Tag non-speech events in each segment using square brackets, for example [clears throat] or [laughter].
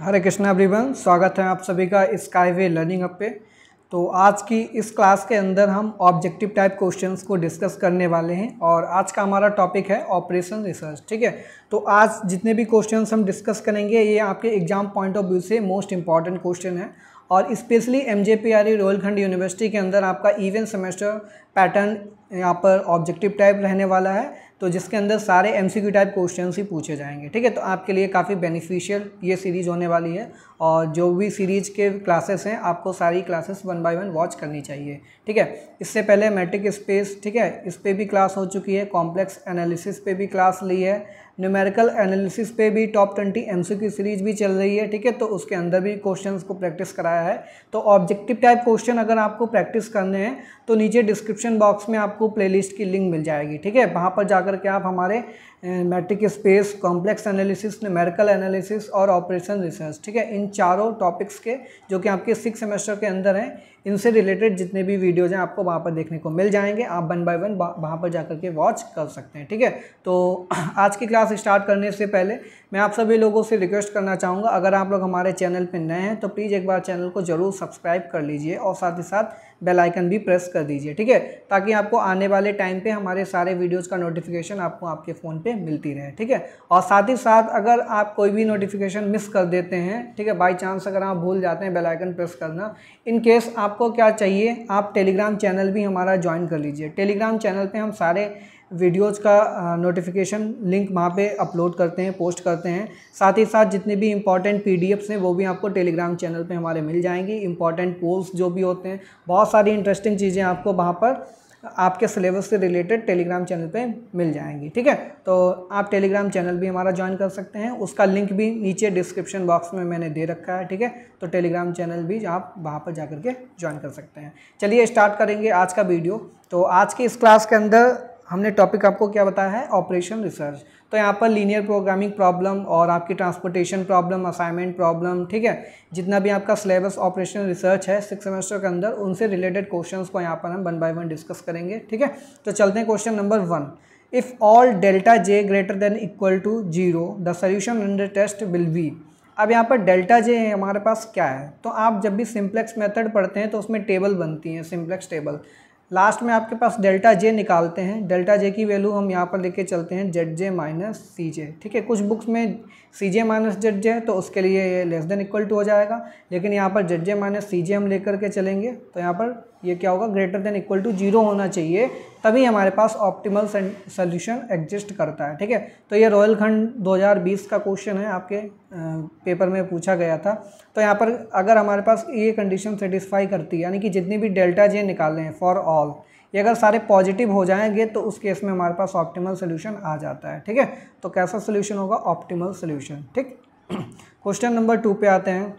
हरे कृष्णा अभिवन स्वागत है आप सभी का स्काईवे लर्निंग अप पे तो आज की इस क्लास के अंदर हम ऑब्जेक्टिव टाइप क्वेश्चंस को डिस्कस करने वाले हैं और आज का हमारा टॉपिक है ऑपरेशन रिसर्च ठीक है तो आज जितने भी क्वेश्चंस हम डिस्कस करेंगे ये आपके एग्जाम पॉइंट ऑफ व्यू से मोस्ट इंपॉर्टेंट क्वेश्चन है और specially M J P R university के अंदर आपका इवेंट सेमेस्टर पैटर्न यहाँ पर ऑब्जेक्टिव टाइप रहने वाला है तो जिसके अंदर सारे एम टाइप क्वेश्चन ही पूछे जाएंगे ठीक है तो आपके लिए काफ़ी बेनिफिशियल ये सीरीज़ होने वाली है और जो भी सीरीज के क्लासेस हैं आपको सारी classes one by one watch करनी चाहिए ठीक है इससे पहले मैट्रिक स्पेस ठीक है इस पर भी क्लास हो चुकी है कॉम्प्लेक्स एनालिसिस पे भी क्लास ली है न्यूमेरिकल एनालिसिस पे भी टॉप ट्वेंटी एम की सीरीज भी चल रही है ठीक है तो उसके अंदर भी क्वेश्चन को प्रैक्टिस कराया है तो ऑब्जेक्टिव टाइप क्वेश्चन अगर आपको प्रैक्टिस करने हैं तो नीचे डिस्क्रिप्शन डिस्क्रिप्शन बॉक्स में आपको प्लेलिस्ट की लिंक मिल जाएगी ठीक है वहाँ पर जाकर के आप हमारे metric space complex analysis numerical analysis और ऑपरेशन रिसर्च ठीक है इन चारों टॉपिक्स के जो कि आपके सिक्स सेमेस्टर के अंदर हैं इनसे रिलेटेड जितने भी वीडियोज हैं आपको वहाँ पर देखने को मिल जाएंगे आप वन बाय वन वहाँ पर जाकर के वॉच कर सकते हैं ठीक है तो [clears throat] आज की क्लास स्टार्ट करने से पहले मैं आप सभी लोगों से रिक्वेस्ट करना चाहूँगा अगर आप लोग हमारे चैनल पर नए हैं तो प्लीज़ एक बार चैनल को ज़रूर सब्सक्राइब कर लीजिए और साथ ही साथ बेल आइकन भी प्रेस कर दीजिए ठीक है ताकि आपको आने वाले टाइम पे हमारे सारे वीडियोज़ का नोटिफिकेशन आपको आपके फ़ोन पे चीज़ें मिलती रहे ठीक है और साथ ही साथ अगर आप कोई भी नोटिफिकेशन मिस कर देते हैं ठीक है बाई चांस अगर आप भूल जाते हैं बेलाइकन प्रेस करना इन केस आपको क्या चाहिए आप टेलीग्राम चैनल भी हमारा ज्वाइन कर लीजिए टेलीग्राम चैनल पर हम सारे वीडियोज़ का नोटिफिकेशन लिंक वहाँ पे अपलोड करते हैं पोस्ट करते हैं साथ ही साथ जितने भी इंपॉर्टेंट पीडीएफ्स हैं वो भी आपको टेलीग्राम चैनल पे हमारे मिल जाएंगी इंपॉर्टेंट पोल्स जो भी होते हैं बहुत सारी इंटरेस्टिंग चीज़ें आपको वहाँ पर आपके सिलेबस से रिलेटेड टेलीग्राम चैनल पे मिल जाएंगी ठीक है तो आप टेलीग्राम चैनल भी हमारा ज्वाइन कर सकते हैं उसका लिंक भी नीचे डिस्क्रिप्शन बॉक्स में मैंने दे रखा है ठीक है तो टेलीग्राम चैनल भी आप वहाँ पर जा के ज्वाइन कर सकते हैं चलिए स्टार्ट करेंगे आज का वीडियो तो आज की इस क्लास के अंदर हमने टॉपिक आपको क्या बताया है ऑपरेशन रिसर्च तो यहाँ पर लीनियर प्रोग्रामिंग प्रॉब्लम और आपकी ट्रांसपोर्टेशन प्रॉब्लम असाइनमेंट प्रॉब्लम ठीक है जितना भी आपका सिलेबस ऑपरेशन रिसर्च है सिक्स सेमेस्टर के अंदर उनसे रिलेटेड क्वेश्चंस को यहाँ पर हम वन बाय वन डिस्कस करेंगे ठीक है तो चलते हैं question number one if all delta j greater than equal to zero the solution under test will be अब यहाँ पर डेल्टा जे हमारे पास क्या है तो आप जब भी सिम्प्लेक्स मेथड पढ़ते हैं तो उसमें टेबल बनती हैं सिम्प्लेक्स टेबल लास्ट में आपके पास डेल्टा जे निकालते हैं डेल्टा जे की वैल्यू हम यहाँ पर लेके चलते हैं जेड जे माइनस सी जे ठीक है कुछ बुक्स में सी जे माइनस जेड जे तो उसके लिए ये लेस देन इक्वल टू हो जाएगा लेकिन यहाँ पर जेड जे माइनस सी जे हम लेकर के चलेंगे तो यहाँ पर ये क्या होगा greater than equal to zero होना चाहिए तभी हमारे पास ऑप्टिमल सोल्यूशन एग्जिस्ट करता है ठीक है तो ये रॉयल खंड 2020 का क्वेश्चन है आपके पेपर में पूछा गया था तो यहाँ पर अगर हमारे पास ये कंडीशन सेटिस्फाई करती है यानी कि जितनी भी डेल्टा जे निकाले हैं फॉर ऑल ये अगर सारे पॉजिटिव हो जाएंगे तो उस केस में हमारे पास ऑप्टिमल सोल्यूशन आ जाता है ठीक है तो कैसा सोल्यूशन होगा ऑप्टिमल सोल्यूशन ठीक क्वेश्चन नंबर टू पे आते हैं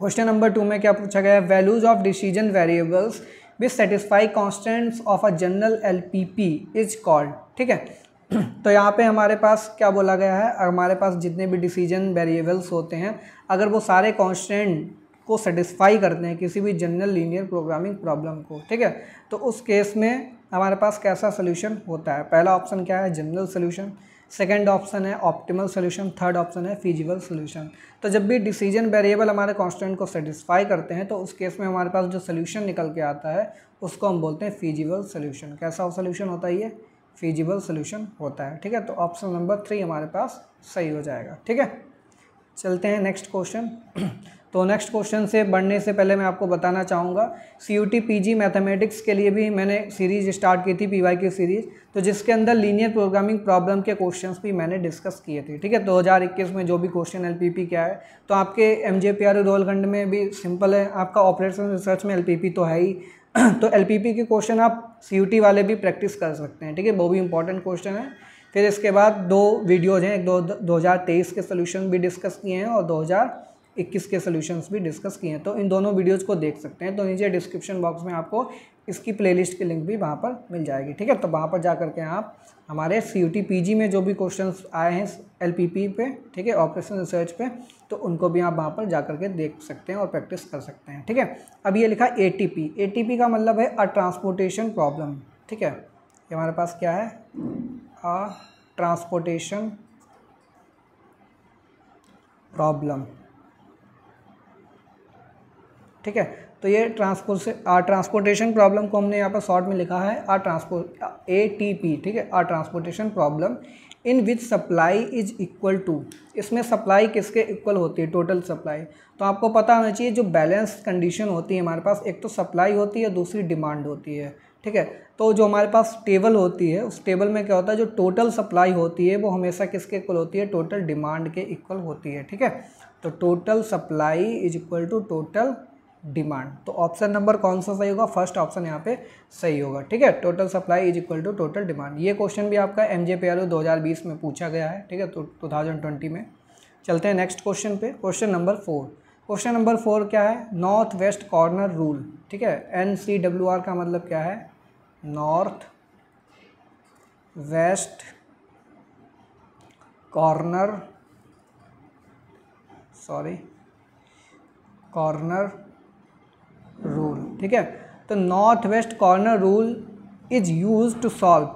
क्वेश्चन नंबर टू में क्या पूछा गया है values of decision variables which satisfy constants of a general L P P is called ठीक है [clears throat] तो यहाँ पे हमारे पास क्या बोला गया है हमारे पास जितने भी डिसीजन वेरिएबल्स होते हैं अगर वो सारे कॉन्स्टेंट को सेटिस्फाई करते हैं किसी भी जनरल लीनियर प्रोग्रामिंग प्रॉब्लम को ठीक है तो उस केस में हमारे पास कैसा सोल्यूशन होता है पहला ऑप्शन क्या है जनरल सोल्यूशन सेकेंड ऑप्शन है ऑप्टिमल सोल्यूशन थर्ड ऑप्शन है फिजिबल सोल्यूशन तो जब भी डिसीजन वेरिएबल हमारे कॉन्स्टेंट को सेटिस्फाई करते हैं तो उस केस में हमारे पास जो सोल्यूशन निकल के आता है उसको हम बोलते हैं फिजिबल सोल्यूशन कैसा सोल्यूशन होता है ये फिजिबल सोल्यूशन होता है ठीक है तो ऑप्शन नंबर थ्री हमारे पास सही हो जाएगा ठीक है चलते हैं नेक्स्ट क्वेश्चन तो नेक्स्ट क्वेश्चन से बढ़ने से पहले मैं आपको बताना चाहूँगा C U T P G mathematics के लिए भी मैंने सीरीज स्टार्ट की थी पी वाई की सीरीज तो जिसके अंदर लीनियर प्रोग्रामिंग प्रॉब्लम के क्वेश्चन भी मैंने डिस्कस किए थे ठीक है तो दो हज़ार इक्कीस में जो भी क्वेश्चन एल पी पी क्या है तो आपके M J P R Rohilkhand में भी सिंपल है आपका ऑपरेशन रिसर्च में एल पी पी तो है ही [clears throat] तो एल पी पी के क्वेश्चन आप सी यू टी वाले भी प्रैक्टिस कर सकते हैं ठीक है वो भी इंपॉर्टेंट क्वेश्चन है फिर इसके बाद दो वीडियोज़ हैं एक दो दो हज़ार तेईस के सोल्यूशन भी डिस्कस किए हैं और दो हज़ार इक्कीस के सोल्यूशंस भी डिस्कस किए हैं तो इन दोनों वीडियोज़ को देख सकते हैं तो नीचे डिस्क्रिप्शन बॉक्स में आपको इसकी प्लेलिस्ट की लिंक भी वहाँ पर मिल जाएगी ठीक है तो वहाँ पर जा करके आप हमारे C U T P G में जो भी क्वेश्चन आए हैं एल पी पी पे ठीक है ऑपरेशन रिसर्च पे तो उनको भी आप वहाँ पर जा करके देख सकते हैं और प्रैक्टिस कर सकते हैं ठीक है अब ये लिखा A T P A T P का मतलब है अ ट्रांसपोर्टेशन प्रॉब्लम ठीक है ये हमारे पास क्या है अ ट्रांसपोर्टेशन प्रॉब्लम ठीक है तो ये ट्रांसपोर्ट ट्रांसपोर्टेशन प्रॉब्लम को हमने यहाँ पर शॉर्ट में लिखा है or transport A T P ठीक है or transportation problem in which supply is equal to इसमें सप्लाई किसके इक्वल होती है टोटल सप्लाई तो आपको पता होना चाहिए जो बैलेंस कंडीशन होती है हमारे पास एक तो सप्लाई होती है दूसरी डिमांड होती है ठीक है तो जो हमारे पास टेबल होती है उस टेबल में क्या होता है जो टोटल सप्लाई होती है वो हमेशा किसके इक्वल होती है टोटल डिमांड के इक्वल होती है ठीक है तो total supply is equal to total demand तो ऑप्शन नंबर कौन सा सही होगा फर्स्ट ऑप्शन यहाँ पे सही होगा ठीक है total supply is equal to total demand ये क्वेश्चन भी आपका एम जे पी दो हज़ार बीस में पूछा गया है ठीक है तो टू थाउजेंड ट्वेंटी में चलते हैं नेक्स्ट क्वेश्चन पे question number four question number four क्या है नॉर्थ वेस्ट कॉर्नर रूल ठीक है एन सी डब्ल्यू आर का मतलब क्या है north west corner sorry corner ठीक है तो north west corner rule is use to solve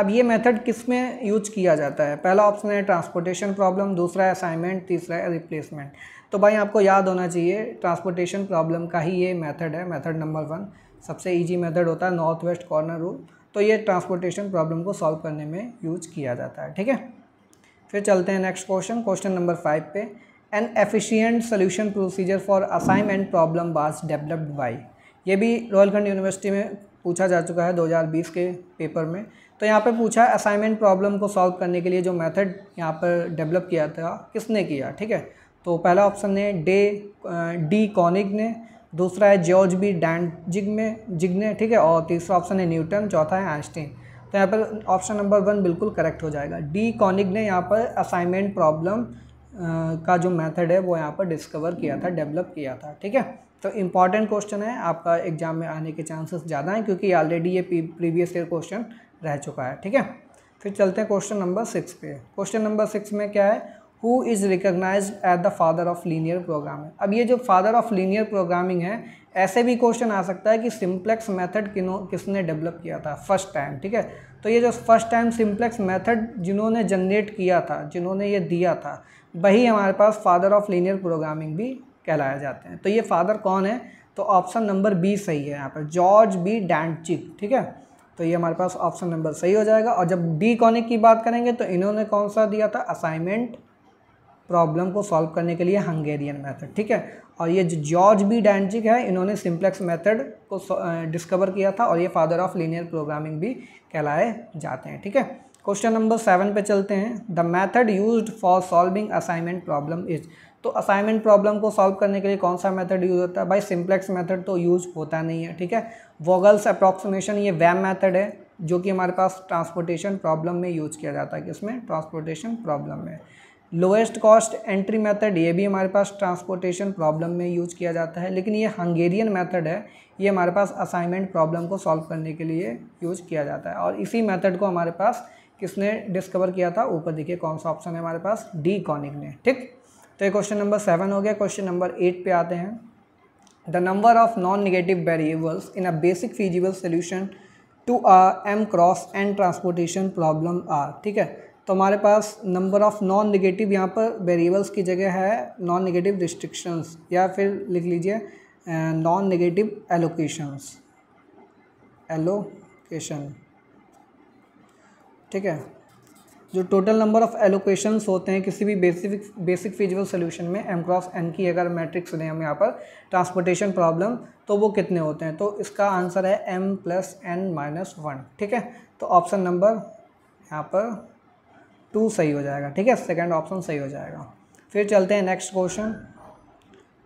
अब ये मेथड किस में यूज किया जाता है पहला ऑप्शन है ट्रांसपोर्टेशन प्रॉब्लम दूसरा है असाइनमेंट तीसरा है रिप्लेसमेंट तो भाई आपको याद होना चाहिए ट्रांसपोर्टेशन प्रॉब्लम का ही ये मेथड है मेथड नंबर वन सबसे इजी मेथड होता है नॉर्थ वेस्ट कॉर्नर रूल तो ये ट्रांसपोर्टेशन प्रॉब्लम को सॉल्व करने में यूज किया जाता है ठीक है फिर चलते हैं next question question number five पे an efficient solution procedure for assignment problem was developed by ये भी रॉयलखंड यूनिवर्सिटी में पूछा जा चुका है 2020 के पेपर में तो यहाँ पर पूछा है असाइनमेंट प्रॉब्लम को सॉल्व करने के लिए जो मेथड यहाँ पर डेवलप किया था किसने किया ठीक है तो पहला ऑप्शन है डे डी कॉनिक ने दूसरा है जॉर्ज बी डैंड जिग में जिग ने ठीक है और तीसरा ऑप्शन है न्यूटन चौथा है आइंस्टीन तो यहाँ पर ऑप्शन नंबर वन बिल्कुल करेक्ट हो जाएगा डी कॉनिक ने यहाँ पर असाइनमेंट प्रॉब्लम का जो मेथड है वो यहाँ पर डिस्कवर किया था डेवलप किया था ठीक है तो इम्पॉर्टेंट क्वेश्चन है आपका एग्जाम में आने के चांसेस ज़्यादा हैं क्योंकि ऑलरेडी ये प्रीवियस ईयर क्वेश्चन रह चुका है ठीक है फिर चलते हैं क्वेश्चन नंबर सिक्स पे क्वेश्चन नंबर सिक्स में क्या है who is recognize at the father of linear programming अब ये जो फादर ऑफ लीनियर प्रोग्रामिंग है ऐसे भी क्वेश्चन आ सकता है कि सिम्प्लेक्स मैथड किनो किसने डेवलप किया था फर्स्ट टाइम ठीक है तो ये जो फर्स्ट टाइम सिम्प्लेक्स मैथड जिन्होंने जनरेट किया था जिन्होंने ये दिया था वही हमारे पास फादर ऑफ लीनियर प्रोग्रामिंग भी कहलाया जाते हैं तो ये फादर कौन है तो ऑप्शन नंबर बी सही है यहाँ पर जॉर्ज बी डैंडचिक ठीक है तो ये हमारे पास ऑप्शन नंबर सही हो जाएगा और जब डी कॉनिक की बात करेंगे तो इन्होंने कौन सा दिया था असाइनमेंट प्रॉब्लम को सॉल्व करने के लिए हंगेरियन मेथड ठीक है और ये जो जॉर्ज बी डैंडचिक है इन्होंने सिम्प्लेक्स मेथड को डिस्कवर किया था और ये फादर ऑफ लीनियर प्रोग्रामिंग भी कहलाए जाते हैं ठीक है क्वेश्चन नंबर सेवन पे चलते हैं the method use for solving assignment problem is तो असाइनमेंट प्रॉब्लम को सॉल्व करने के लिए कौन सा मेथड यूज़ होता है भाई सिम्प्लेक्स मेथड तो यूज होता नहीं है ठीक है वोगल्स अप्रॉक्सीमेशन ये वैम मेथड है जो कि हमारे पास ट्रांसपोर्टेशन प्रॉब्लम में यूज किया जाता है किसमें ट्रांसपोर्टेशन प्रॉब्लम में लोएस्ट कॉस्ट एंट्री मेथड ये भी हमारे पास ट्रांसपोर्टेशन प्रॉब्लम में यूज किया जाता है लेकिन ये हंगेरियन मेथड है ये हमारे पास असाइनमेंट प्रॉब्लम को सॉल्व करने के लिए यूज किया जाता है और इसी मेथड को हमारे पास किसने डिस्कवर किया था ऊपर देखिए कौन सा ऑप्शन है हमारे पास डी कॉनिक ने ठीक तो ये क्वेश्चन नंबर सेवन हो गया क्वेश्चन नंबर एट पे आते हैं the number of non negative variables in a basic feasible solution to a M cross and transportation problem are ठीक है तो हमारे पास नंबर ऑफ नॉन निगेटिव यहाँ पर वेरिएबल्स की जगह है नॉन निगेटिव रिस्ट्रिक्शंस या फिर लिख लीजिए नॉन निगेटिव एलोकेशंस एलोकेशन ठीक है जो टोटल नंबर ऑफ़ एलोकेशंस होते हैं किसी भी बेसिक बेसिक फिजिकल सोल्यूशन में एम क्रॉस एन की अगर मैट्रिक्स दें हम यहाँ पर ट्रांसपोर्टेशन प्रॉब्लम तो वो कितने होते हैं तो इसका आंसर है M plus N minus one ठीक है तो ऑप्शन नंबर यहाँ पर टू सही हो जाएगा ठीक है सेकेंड ऑप्शन सही हो जाएगा फिर चलते हैं next question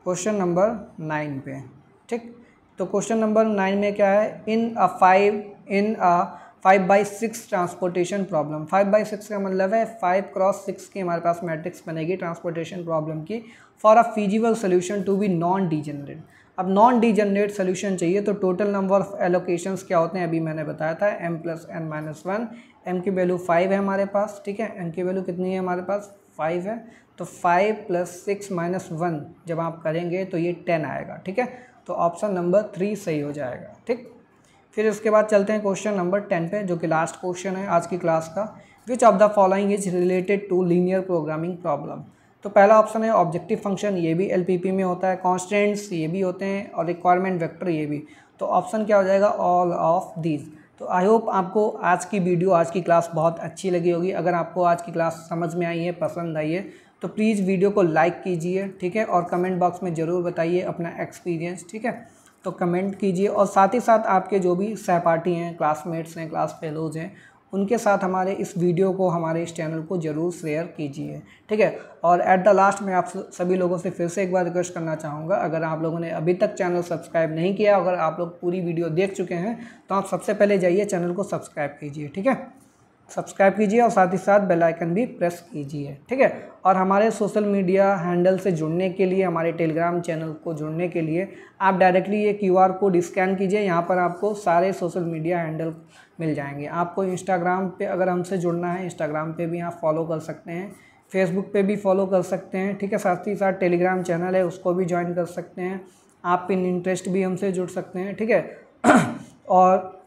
question number nine पे ठीक तो क्वेश्चन नंबर नाइन में क्या है in a five in a five by six transportation problem five by six का मतलब है फाइव क्रॉस सिक्स की हमारे पास मैट्रिक्स बनेगी ट्रांसपोर्टेशन प्रॉब्लम की for a feasible solution to be non degenerate अब नॉन डीजनरेट सोल्यूशन चाहिए तो टोटल नंबर ऑफ एलोकेशन क्या होते हैं अभी मैंने बताया था M plus N minus one M की वैल्यू फाइव है हमारे पास ठीक है एम की वैल्यू कितनी है हमारे पास फाइव है तो five plus six minus one जब आप करेंगे तो ये टेन आएगा ठीक है तो ऑप्शन नंबर थ्री सही हो जाएगा ठीक फिर उसके बाद चलते हैं क्वेश्चन नंबर टेन पे जो कि लास्ट क्वेश्चन है आज की क्लास का which of the following is related to linear programming problem तो पहला ऑप्शन है ऑब्जेक्टिव फंक्शन ये भी एल में होता है कॉन्स्टेंट्स ये भी होते हैं और रिक्वायरमेंट वैक्टर ये भी तो ऑप्शन क्या हो जाएगा ऑल ऑफ दीज तो आई होप आपको आज की वीडियो आज की क्लास बहुत अच्छी लगी होगी अगर आपको आज की क्लास समझ में आई है पसंद आई है तो प्लीज़ वीडियो को लाइक कीजिए ठीक है और कमेंट बॉक्स में ज़रूर बताइए अपना एक्सपीरियंस ठीक है तो कमेंट कीजिए और साथ ही साथ आपके जो भी सहपाठी हैं क्लासमेट्स हैं क्लास फेलोज़ हैं उनके साथ हमारे इस वीडियो को हमारे इस चैनल को ज़रूर शेयर कीजिए ठीक है और एट द लास्ट मैं आप सभी लोगों से फिर से एक बार रिक्वेस्ट करना चाहूँगा अगर आप लोगों ने अभी तक चैनल सब्सक्राइब नहीं किया अगर आप लोग पूरी वीडियो देख चुके हैं तो आप सबसे पहले जाइए चैनल को सब्सक्राइब कीजिए ठीक है सब्सक्राइब कीजिए और साथ ही साथ बेल आइकन भी प्रेस कीजिए ठीक है और हमारे सोशल मीडिया हैंडल से जुड़ने के लिए हमारे टेलीग्राम चैनल को जुड़ने के लिए आप डायरेक्टली ये क्यू आर कोड स्कैन कीजिए यहाँ पर आपको सारे सोशल मीडिया हैंडल मिल जाएंगे आपको इंस्टाग्राम पे अगर हमसे जुड़ना है इंस्टाग्राम पे भी आप फॉलो कर सकते हैं फेसबुक पर भी फॉलो कर सकते हैं ठीक है साथ ही साथ टेलीग्राम चैनल है उसको भी ज्वाइन कर सकते हैं आप इन इंटरेस्ट भी हमसे जुड़ सकते हैं ठीक है और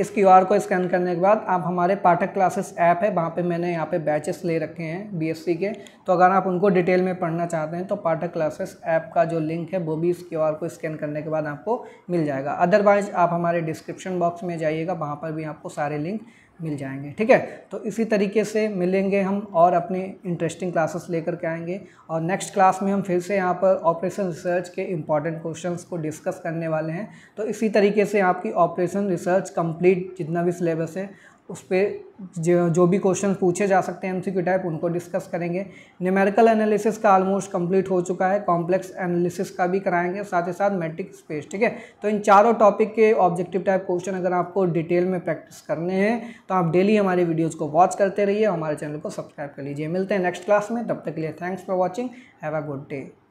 इस क्यू आर को स्कैन करने के बाद आप हमारे पाठक क्लासेस ऐप है वहाँ पे मैंने यहाँ पे बैचेस ले रखे हैं बीएससी के तो अगर आप उनको डिटेल में पढ़ना चाहते हैं तो पाठक क्लासेस ऐप का जो लिंक है वो भी इस क्यू आर को स्कैन करने के बाद आपको मिल जाएगा अदरवाइज आप हमारे डिस्क्रिप्शन बॉक्स में जाइएगा वहाँ पर भी आपको सारे लिंक मिल जाएंगे ठीक है तो इसी तरीके से मिलेंगे हम और अपने इंटरेस्टिंग क्लासेस लेकर के आएंगे और नेक्स्ट क्लास में हम फिर से यहाँ पर ऑपरेशन रिसर्च के इंपॉर्टेंट क्वेश्चंस को डिस्कस करने वाले हैं तो इसी तरीके से आपकी ऑपरेशन रिसर्च कंप्लीट जितना भी सिलेबस है उस पर जो जो भी क्वेश्चन पूछे जा सकते हैं एमसीक्यू टाइप उनको डिस्कस करेंगे न्यूमेरिकल एनालिसिस का ऑलमोस्ट कंप्लीट हो चुका है कॉम्प्लेक्स एनालिसिस का भी कराएंगे साथ ही साथ मैट्रिक स्पेस ठीक है तो इन चारों टॉपिक के ऑब्जेक्टिव टाइप क्वेश्चन अगर आपको डिटेल में प्रैक्टिस करने हैं तो आप डेली हमारे वीडियोज़ को वॉच करते रहिए हमारे चैनल को सब्सक्राइब कर लीजिए मिलते हैं नेक्स्ट क्लास में तब तक के लिए thanks for watching have a good day